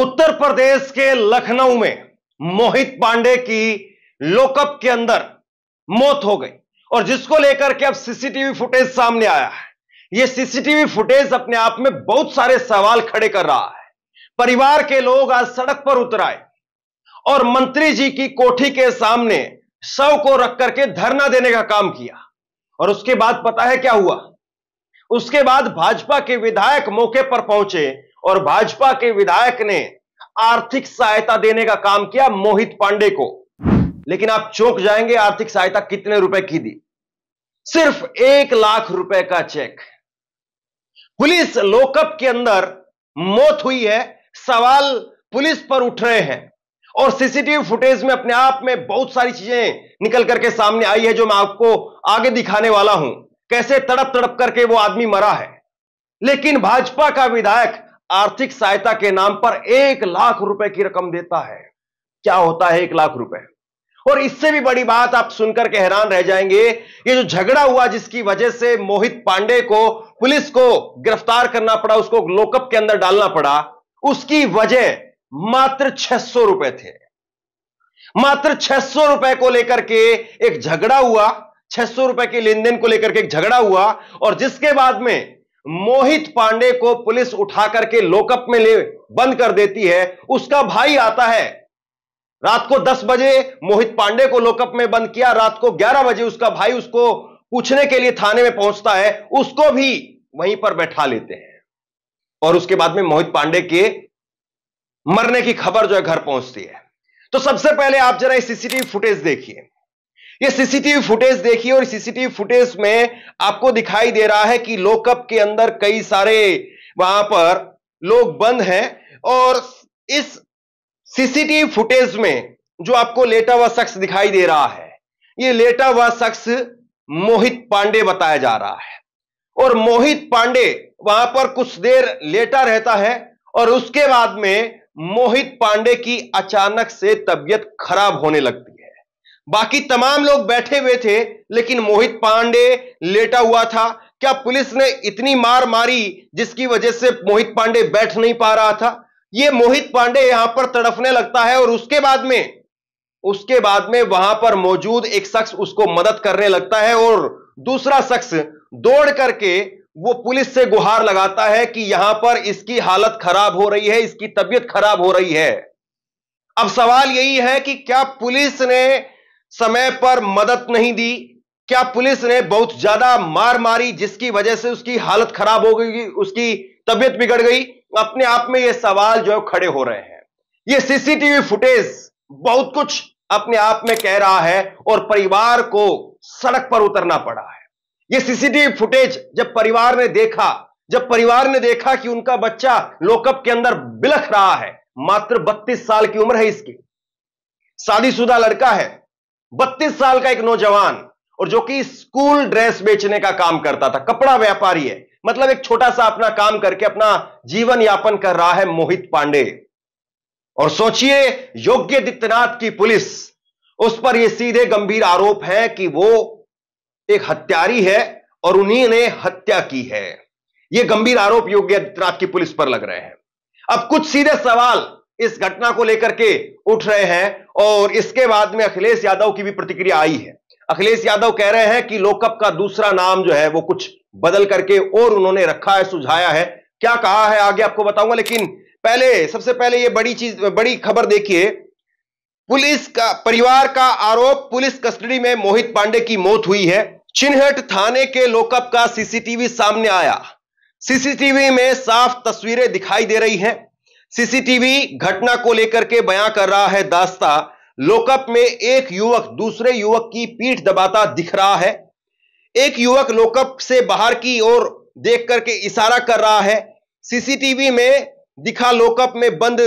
उत्तर प्रदेश के लखनऊ में मोहित पांडे की लोकअप के अंदर मौत हो गई और जिसको लेकर के अब सीसीटीवी फुटेज सामने आया है यह सीसीटीवी फुटेज अपने आप में बहुत सारे सवाल खड़े कर रहा है परिवार के लोग आज सड़क पर उतर आए और मंत्री जी की कोठी के सामने शव को रख करके धरना देने का काम किया और उसके बाद पता है क्या हुआ उसके बाद भाजपा के विधायक मौके पर पहुंचे और भाजपा के विधायक ने आर्थिक सहायता देने का काम किया मोहित पांडे को लेकिन आप चौंक जाएंगे आर्थिक सहायता कितने रुपए की दी सिर्फ एक लाख रुपए का चेक पुलिस लोकअप के अंदर मौत हुई है सवाल पुलिस पर उठ रहे हैं और सीसीटीवी फुटेज में अपने आप में बहुत सारी चीजें निकल करके सामने आई है जो मैं आपको आगे दिखाने वाला हूं कैसे तड़प तड़प करके वो आदमी मरा है लेकिन भाजपा का विधायक आर्थिक सहायता के नाम पर एक लाख रुपए की रकम देता है क्या होता है एक लाख रुपए और इससे भी बड़ी बात आप सुनकर के हैरान रह जाएंगे ये जो झगड़ा हुआ जिसकी वजह से मोहित पांडे को पुलिस को गिरफ्तार करना पड़ा उसको लोकअप के अंदर डालना पड़ा उसकी वजह मात्र छह सौ रुपए थे मात्र छह सौ रुपए को लेकर के एक झगड़ा हुआ छह सौ रुपए के लेन देन को लेकर के एक झगड़ा हुआ और जिसके बाद में मोहित पांडे को पुलिस उठा करके लोकअप में ले बंद कर देती है उसका भाई आता है रात को 10 बजे मोहित पांडे को लोकअप में बंद किया रात को 11 बजे उसका भाई उसको पूछने के लिए थाने में पहुंचता है उसको भी वहीं पर बैठा लेते हैं और उसके बाद में मोहित पांडे के मरने की खबर जो है घर पहुंचती है तो सबसे पहले आप जरा सीसीटीवी फुटेज देखिए ये सीसीटीवी फुटेज देखिए और सीसीटीवी फुटेज में आपको दिखाई दे रहा है कि लोकअप के अंदर कई सारे वहां पर लोग बंद हैं और इस सीसीटीवी फुटेज में जो आपको लेटा हुआ शख्स दिखाई दे रहा है ये लेटा हुआ शख्स मोहित पांडे बताया जा रहा है और मोहित पांडे वहां पर कुछ देर लेटा रहता है और उसके बाद में मोहित पांडे की अचानक से तबियत खराब होने लगती है बाकी तमाम लोग बैठे हुए थे लेकिन मोहित पांडे लेटा हुआ था क्या पुलिस ने इतनी मार मारी जिसकी वजह से मोहित पांडे बैठ नहीं पा रहा था ये मोहित पांडे यहां पर तड़फने लगता है और उसके बाद में उसके बाद में वहां पर मौजूद एक शख्स उसको मदद करने लगता है और दूसरा शख्स दौड़ करके वो पुलिस से गुहार लगाता है कि यहां पर इसकी हालत खराब हो रही है इसकी तबीयत खराब हो रही है अब सवाल यही है कि क्या पुलिस ने समय पर मदद नहीं दी क्या पुलिस ने बहुत ज्यादा मार मारी जिसकी वजह से उसकी हालत खराब हो गई उसकी तबियत बिगड़ गई अपने आप में ये सवाल जो है खड़े हो रहे हैं ये सीसीटीवी फुटेज बहुत कुछ अपने आप में कह रहा है और परिवार को सड़क पर उतरना पड़ा है ये सीसीटीवी फुटेज जब परिवार ने देखा जब परिवार ने देखा कि उनका बच्चा लोकअप के अंदर बिलख रहा है मात्र बत्तीस साल की उम्र है इसकी शादीशुदा लड़का है बत्तीस साल का एक नौजवान और जो कि स्कूल ड्रेस बेचने का काम करता था कपड़ा व्यापारी है मतलब एक छोटा सा अपना काम करके अपना जीवन यापन कर रहा है मोहित पांडे और सोचिए योग्य आदित्यनाथ की पुलिस उस पर यह सीधे गंभीर आरोप है कि वो एक हत्यारी है और उन्हीं ने हत्या की है यह गंभीर आरोप योगी आदित्यनाथ की पुलिस पर लग रहे हैं अब कुछ सीधे सवाल इस घटना को लेकर के उठ रहे हैं और इसके बाद में अखिलेश यादव की भी प्रतिक्रिया आई है अखिलेश यादव कह रहे हैं कि लोकअप का दूसरा नाम जो है वो कुछ बदल करके और उन्होंने रखा है सुझाया है क्या कहा है आगे आपको बताऊंगा लेकिन पहले सबसे पहले ये बड़ी चीज बड़ी खबर देखिए पुलिस का परिवार का आरोप पुलिस कस्टडी में मोहित पांडे की मौत हुई है चिन्हट थाने के लोकअप का सीसीटीवी सामने आया सीसीटीवी में साफ तस्वीरें दिखाई दे रही हैं सीसीटीवी घटना को लेकर के बयां कर रहा है दास्ता लोकअप में एक युवक दूसरे युवक की पीठ दबाता दिख रहा है एक युवक लोकअप से बाहर की ओर देख करके इशारा कर रहा है सीसीटीवी में दिखा लोकअप में बंद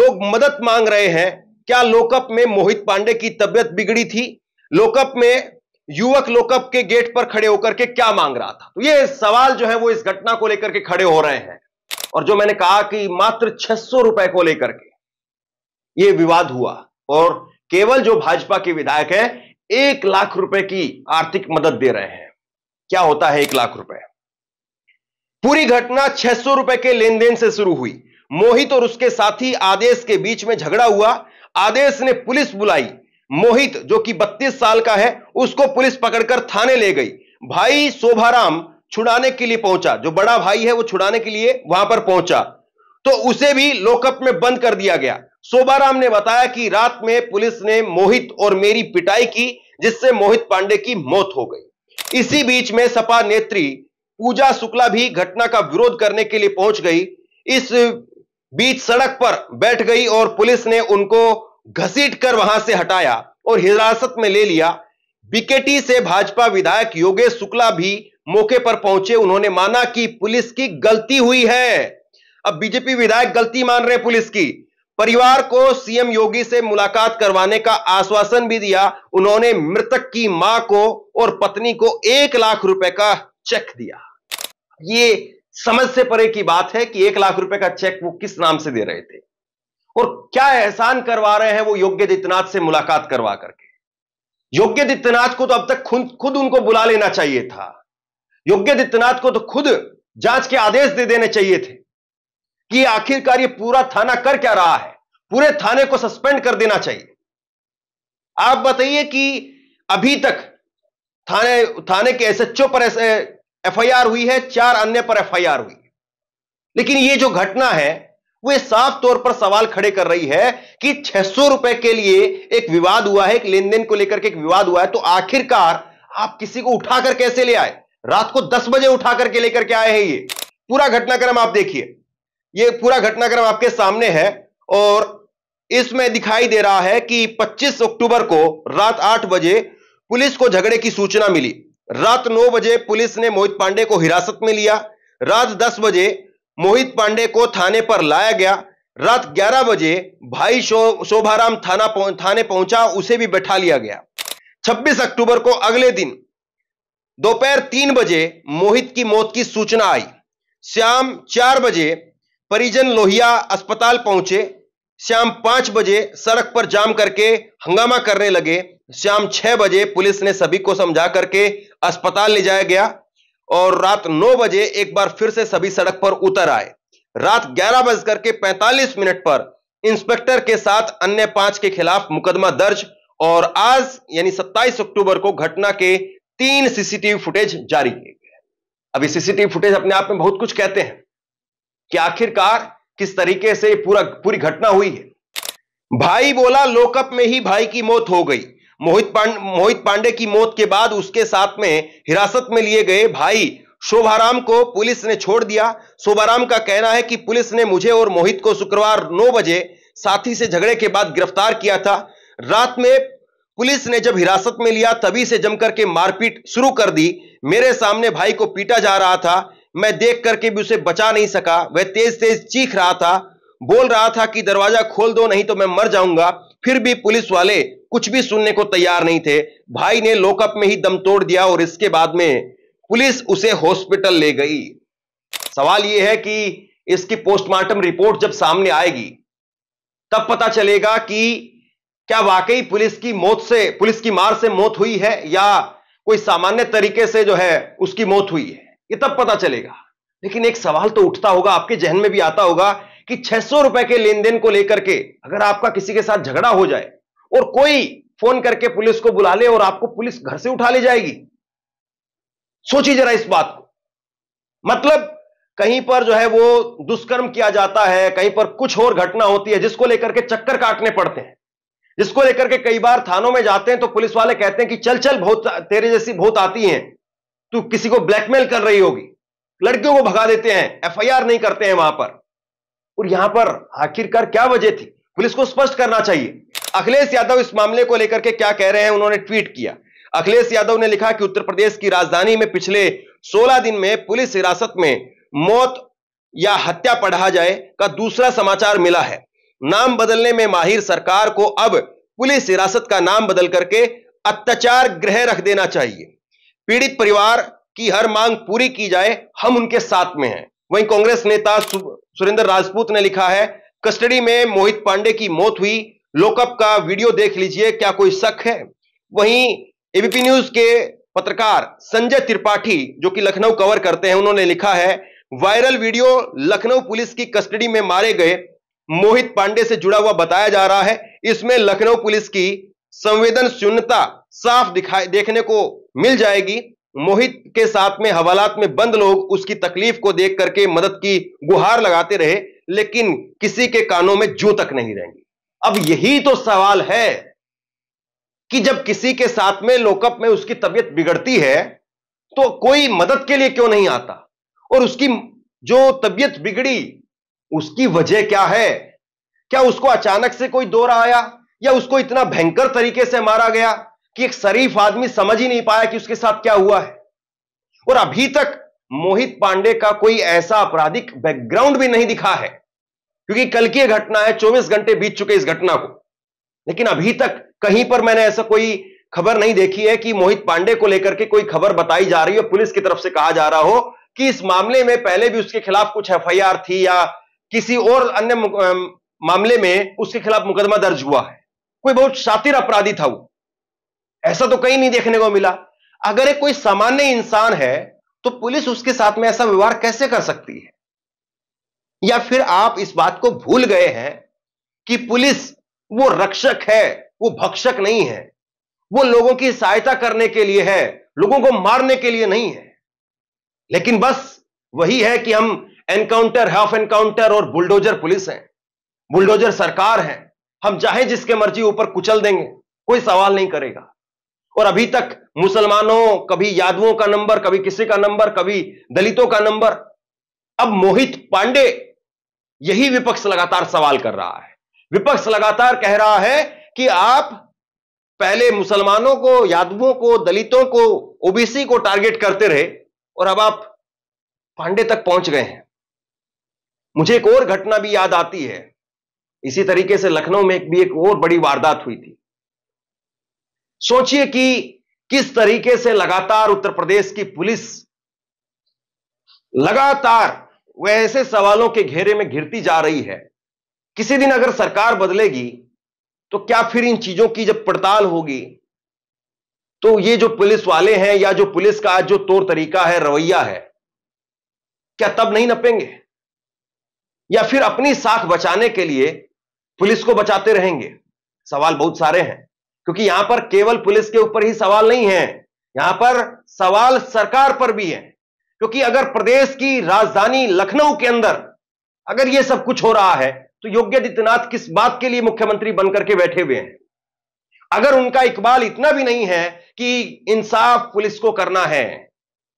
लोग मदद मांग रहे हैं क्या लोकअप में मोहित पांडे की तबियत बिगड़ी थी लोकअप में युवक लोकअप के गेट पर खड़े होकर के क्या मांग रहा था तो ये सवाल जो है वो इस घटना को लेकर के खड़े हो रहे हैं और जो मैंने कहा कि मात्र छह रुपए को लेकर के ये विवाद हुआ और केवल जो भाजपा के विधायक है एक लाख रुपए की आर्थिक मदद दे रहे हैं क्या होता है एक लाख रुपए पूरी घटना छह रुपए के लेन देन से शुरू हुई मोहित और उसके साथी आदेश के बीच में झगड़ा हुआ आदेश ने पुलिस बुलाई मोहित जो कि 32 साल का है उसको पुलिस पकड़कर थाने ले गई भाई शोभाराम छुड़ाने के लिए पहुंचा जो बड़ा भाई है वो छुड़ाने के लिए वहां पर पहुंचा तो उसे भी लोकअप में बंद कर दिया गया सोबाराम ने बताया कि रात में पुलिस ने मोहित और मेरी पिटाई की जिससे मोहित पांडे की मौत हो गई इसी बीच में सपा नेत्री पूजा शुक्ला भी घटना का विरोध करने के लिए पहुंच गई इस बीच सड़क पर बैठ गई और पुलिस ने उनको घसीट कर वहां से हटाया और हिरासत में ले लिया बीकेटी से भाजपा विधायक योगेश शुक्ला भी मौके पर पहुंचे उन्होंने माना कि पुलिस की गलती हुई है अब बीजेपी विधायक गलती मान रहे पुलिस की परिवार को सीएम योगी से मुलाकात करवाने का आश्वासन भी दिया उन्होंने मृतक की मां को और पत्नी को एक लाख रुपए का चेक दिया ये समझ से परे की बात है कि एक लाख रुपए का चेक वो किस नाम से दे रहे थे और क्या एहसान करवा रहे हैं वो योगी आदित्यनाथ से मुलाकात करवा करके योग्य आदित्यनाथ को तो अब तक खुद खुद उनको बुला लेना चाहिए था योगी आदित्यनाथ को तो खुद जांच के आदेश दे देने चाहिए थे कि आखिरकार ये पूरा थाना कर क्या रहा है पूरे थाने को सस्पेंड कर देना चाहिए आप बताइए कि अभी तक थाने थाने के एसएचओ पर एफआईआर हुई है चार अन्य पर एफआईआर हुई है लेकिन ये जो घटना है वो साफ तौर पर सवाल खड़े कर रही है कि छह रुपए के लिए एक विवाद हुआ है एक लेन देन को लेकर के एक विवाद हुआ है तो आखिरकार आप किसी को उठाकर कैसे ले आए रात को दस बजे उठा करके लेकर के आए हैं ये पूरा घटनाक्रम आप देखिए ये पूरा घटनाक्रम आपके सामने है और इसमें दिखाई दे रहा है कि 25 अक्टूबर को रात 8 बजे पुलिस को झगड़े की सूचना मिली रात 9 बजे पुलिस ने मोहित पांडे को हिरासत में लिया रात 10 बजे मोहित पांडे को थाने पर लाया गया रात 11 बजे भाई शो, शोभाराम थाना थाने पहुंचा उसे भी बैठा लिया गया 26 अक्टूबर को अगले दिन दोपहर तीन बजे मोहित की मौत की सूचना आई शाम चार बजे परिजन लोहिया अस्पताल पहुंचे शाम पांच बजे सड़क पर जाम करके हंगामा करने लगे शाम छह बजे पुलिस ने सभी को समझा करके अस्पताल ले जाया गया और रात नौ बजे एक बार फिर से सभी सड़क पर उतर आए रात ग्यारह बज करके पैंतालीस मिनट पर इंस्पेक्टर के साथ अन्य पांच के खिलाफ मुकदमा दर्ज और आज यानी 27 अक्टूबर को घटना के तीन सीसीटीवी फुटेज जारी किए गए अब ये सीसीटीवी फुटेज अपने आप में बहुत कुछ कहते हैं कि आखिरकार किस तरीके से पूरा पूरी घटना हुई है भाई बोला लोकअप में ही भाई की मौत हो गई मोहित पांडे मोहित पांडे की मौत के बाद उसके साथ में हिरासत में लिए गए भाई शोभाराम को पुलिस ने छोड़ दिया शोभाराम का कहना है कि पुलिस ने मुझे और मोहित को शुक्रवार 9 बजे साथी से झगड़े के बाद गिरफ्तार किया था रात में पुलिस ने जब हिरासत में लिया तभी से जमकर के मारपीट शुरू कर दी मेरे सामने भाई को पीटा जा रहा था मैं देख करके भी उसे बचा नहीं सका वह तेज तेज चीख रहा था बोल रहा था कि दरवाजा खोल दो नहीं तो मैं मर जाऊंगा फिर भी पुलिस वाले कुछ भी सुनने को तैयार नहीं थे भाई ने लोकअप में ही दम तोड़ दिया और इसके बाद में पुलिस उसे हॉस्पिटल ले गई सवाल यह है कि इसकी पोस्टमार्टम रिपोर्ट जब सामने आएगी तब पता चलेगा कि क्या वाकई पुलिस की मौत से पुलिस की मार से मौत हुई है या कोई सामान्य तरीके से जो है उसकी मौत हुई है ये तब पता चलेगा लेकिन एक सवाल तो उठता होगा आपके जहन में भी आता होगा कि छह रुपए के लेन देन को लेकर के अगर आपका किसी के साथ झगड़ा हो जाए और कोई फोन करके पुलिस को बुला ले और आपको पुलिस घर से उठा ले जाएगी सोचिए जरा इस बात को मतलब कहीं पर जो है वो दुष्कर्म किया जाता है कहीं पर कुछ और घटना होती है जिसको लेकर के चक्कर काटने पड़ते हैं जिसको लेकर के कई बार थानों में जाते हैं तो पुलिस वाले कहते हैं कि चल चल बहुत तेरे जैसी बहुत आती हैं तू किसी को ब्लैकमेल कर रही होगी लड़कियों को भगा देते हैं एफआईआर नहीं करते हैं वहां पर और यहां पर आखिरकार क्या वजह थी पुलिस को स्पष्ट करना चाहिए अखिलेश यादव इस मामले को लेकर के क्या कह रहे हैं उन्होंने ट्वीट किया अखिलेश यादव ने लिखा कि उत्तर प्रदेश की राजधानी में पिछले 16 दिन में पुलिस हिरासत में मौत या हत्या पढ़ा जाए का दूसरा समाचार मिला है नाम बदलने में माहिर सरकार को अब पुलिस हिरासत का नाम बदल करके अत्याचार गृह रख देना चाहिए पीड़ित परिवार की हर मांग पूरी की जाए हम उनके साथ में हैं वहीं कांग्रेस नेता सुरेंद्र राजपूत ने लिखा है कस्टडी में मोहित पांडे की मौत हुई लोकअप का वीडियो देख लीजिए क्या कोई शक है वहीं एबीपी न्यूज के पत्रकार संजय त्रिपाठी जो कि लखनऊ कवर करते हैं उन्होंने लिखा है वायरल वीडियो लखनऊ पुलिस की कस्टडी में मारे गए मोहित पांडे से जुड़ा हुआ बताया जा रहा है इसमें लखनऊ पुलिस की संवेदन शून्यता साफ दिखाई देखने को मिल जाएगी मोहित के साथ में हवालात में बंद लोग उसकी तकलीफ को देख करके मदद की गुहार लगाते रहे लेकिन किसी के कानों में जू तक नहीं रहेंगी अब यही तो सवाल है कि जब किसी के साथ में लोकअप में उसकी तबीयत बिगड़ती है तो कोई मदद के लिए क्यों नहीं आता और उसकी जो तबीयत बिगड़ी उसकी वजह क्या है क्या उसको अचानक से कोई दौर आया या उसको इतना भयंकर तरीके से मारा गया कि एक शरीफ आदमी समझ ही नहीं पाया कि उसके साथ क्या हुआ है और अभी तक मोहित पांडे का कोई ऐसा आपराधिक बैकग्राउंड भी नहीं दिखा है क्योंकि कल की घटना है चौबीस घंटे बीत चुके इस घटना को लेकिन अभी तक कहीं पर मैंने ऐसा कोई खबर नहीं देखी है कि मोहित पांडे को लेकर के कोई खबर बताई जा रही हो पुलिस की तरफ से कहा जा रहा हो कि इस मामले में पहले भी उसके खिलाफ कुछ एफ थी या किसी और अन्य मामले में उसके खिलाफ मुकदमा दर्ज हुआ है कोई बहुत शातिर अपराधी था वो ऐसा तो कहीं नहीं देखने को मिला अगर एक कोई सामान्य इंसान है तो पुलिस उसके साथ में ऐसा व्यवहार कैसे कर सकती है या फिर आप इस बात को भूल गए हैं कि पुलिस वो रक्षक है वो भक्षक नहीं है वो लोगों की सहायता करने के लिए है लोगों को मारने के लिए नहीं है लेकिन बस वही है कि हम एनकाउंटर हाफ एनकाउंटर और बुलडोजर पुलिस है बुलडोजर सरकार है हम चाहे जिसके मर्जी ऊपर कुचल देंगे कोई सवाल नहीं करेगा और अभी तक मुसलमानों कभी यादवों का नंबर कभी किसी का नंबर कभी दलितों का नंबर अब मोहित पांडे यही विपक्ष लगातार सवाल कर रहा है विपक्ष लगातार कह रहा है कि आप पहले मुसलमानों को यादवों को दलितों को ओबीसी को टारगेट करते रहे और अब आप पांडे तक पहुंच गए हैं मुझे एक और घटना भी याद आती है इसी तरीके से लखनऊ में एक भी एक और बड़ी वारदात हुई थी सोचिए कि किस तरीके से लगातार उत्तर प्रदेश की पुलिस लगातार वह ऐसे सवालों के घेरे में घिरती जा रही है किसी दिन अगर सरकार बदलेगी तो क्या फिर इन चीजों की जब पड़ताल होगी तो ये जो पुलिस वाले हैं या जो पुलिस का आज जो तौर तरीका है रवैया है क्या तब नहीं नपेंगे या फिर अपनी साख बचाने के लिए पुलिस को बचाते रहेंगे सवाल बहुत सारे हैं क्योंकि यहां पर केवल पुलिस के ऊपर ही सवाल नहीं है यहां पर सवाल सरकार पर भी है क्योंकि अगर प्रदेश की राजधानी लखनऊ के अंदर अगर यह सब कुछ हो रहा है तो योगी आदित्यनाथ किस बात के लिए मुख्यमंत्री बनकर के बैठे हुए हैं अगर उनका इकबाल इतना भी नहीं है कि इंसाफ पुलिस को करना है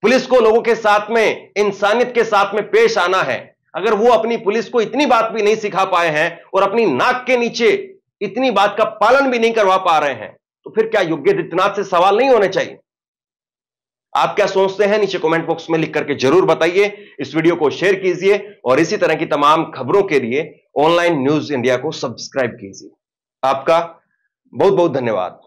पुलिस को लोगों के साथ में इंसानियत के साथ में पेश आना है अगर वो अपनी पुलिस को इतनी बात भी नहीं सिखा पाए हैं और अपनी नाक के नीचे इतनी बात का पालन भी नहीं करवा पा रहे हैं तो फिर क्या योगी आदित्यनाथ से सवाल नहीं होने चाहिए आप क्या सोचते हैं नीचे कमेंट बॉक्स में लिख करके जरूर बताइए इस वीडियो को शेयर कीजिए और इसी तरह की तमाम खबरों के लिए ऑनलाइन न्यूज इंडिया को सब्सक्राइब कीजिए आपका बहुत बहुत धन्यवाद